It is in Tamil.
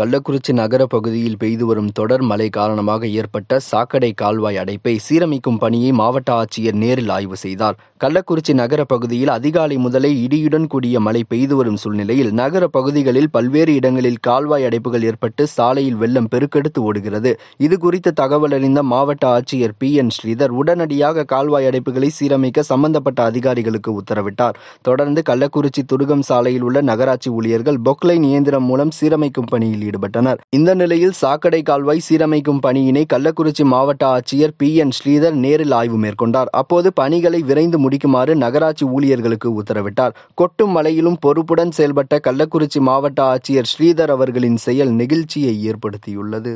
கள்ளக்குறிச்சி நகர பகுதியில் பெய்து வரும் தொடர் மழை காரணமாக ஏற்பட்ட சாக்கடை கால்வாய் அடைப்பை சீரமைக்கும் பணியை மாவட்ட ஆட்சியர் நேரில் ஆய்வு செய்தார் கள்ளக்குறிச்சி நகர பகுதியில் அதிகாலை முதலே இடியுடன் கூடிய மழை பெய்து வரும் சூழ்நிலையில் நகர பகுதிகளில் பல்வேறு இடங்களில் கால்வாய் அடைப்புகள் ஏற்பட்டு சாலையில் வெள்ளம் பெருக்கெடுத்து ஓடுகிறது இது குறித்து தகவல் அறிந்த மாவட்ட ஆட்சியர் பி என் ஸ்ரீதர் உடனடியாக கால்வாய் அடைப்புகளை சீரமைக்க சம்பந்தப்பட்ட அதிகாரிகளுக்கு உத்தரவிட்டார் தொடர்ந்து கள்ளக்குறிச்சி துருகம் சாலையில் உள்ள நகராட்சி ஊழியர்கள் பொக்லைன் இயந்திரம் மூலம் சீரமைக்கும் பணியில் ஈடுபட்டனர் இந்த நிலையில் சாக்கடை கால்வாய் சீரமைக்கும் பணியினை கள்ளக்குறிச்சி மாவட்ட ஆட்சியர் பி என் ஸ்ரீதர் நேரில் ஆய்வு மேற்கொண்டார் அப்போது பணிகளை விரைந்து முடிக்குமாறு நகராட்சி ஊழியர்களுக்கு உத்தரவிட்டார் கொட்டும் மலையிலும் பொறுப்புடன் செயல்பட்ட கள்ளக்குறிச்சி மாவட்ட ஆட்சியர் ஸ்ரீதர் அவர்களின் செயல் நெகிழ்ச்சியை ஏற்படுத்தியுள்ளது